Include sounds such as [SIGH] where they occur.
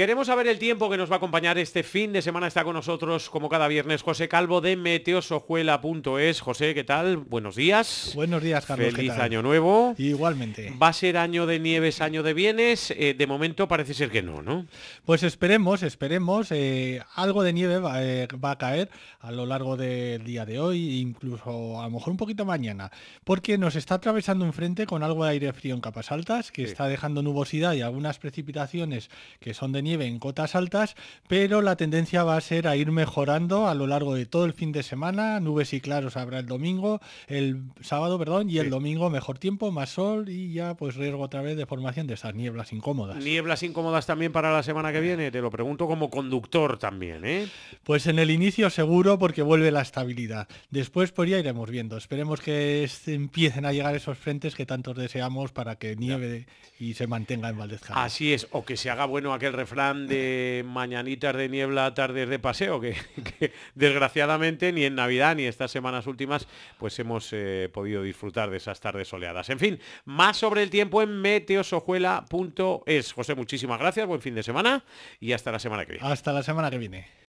Queremos saber el tiempo que nos va a acompañar este fin de semana. Está con nosotros, como cada viernes, José Calvo de meteosojuela.es. José, ¿qué tal? Buenos días. Buenos días, Carlos. Feliz año nuevo. Igualmente. ¿Va a ser año de nieves, año de bienes? Eh, de momento parece ser que no, ¿no? Pues esperemos, esperemos. Eh, algo de nieve eh, va, a caer a lo largo del día de hoy, incluso a lo mejor un poquito mañana, porque nos está atravesando un frente con algo de aire frío en capas altas, que está dejando nubosidad y algunas precipitaciones que son de nieve nieve en cotas altas, pero la tendencia va a ser a ir mejorando a lo largo de todo el fin de semana. Nubes y claros habrá el domingo, el sábado, perdón, y el domingo mejor tiempo, más sol y ya pues riesgo otra vez de formación de esas nieblas incómodas. Nieblas incómodas también para la semana que viene, te lo pregunto como conductor también, ¿eh? Pues en el inicio seguro porque vuelve la estabilidad. Después pues ya iremos viendo. Esperemos que empiecen a llegar esos frentes que tantos deseamos para que nieve y se mantenga en Valdezcano. Así es, o que se haga bueno aquel refrán de mañanitas de niebla, tardes de paseo, [LAUGHS] que, desgraciadamente ni en Navidad ni estas semanas últimas pues hemos eh, podido disfrutar de esas tardes soleadas. En fin, más sobre el tiempo en meteosojuela.es. José, muchísimas gracias, buen fin de semana y hasta la semana que viene. Hasta la semana que viene.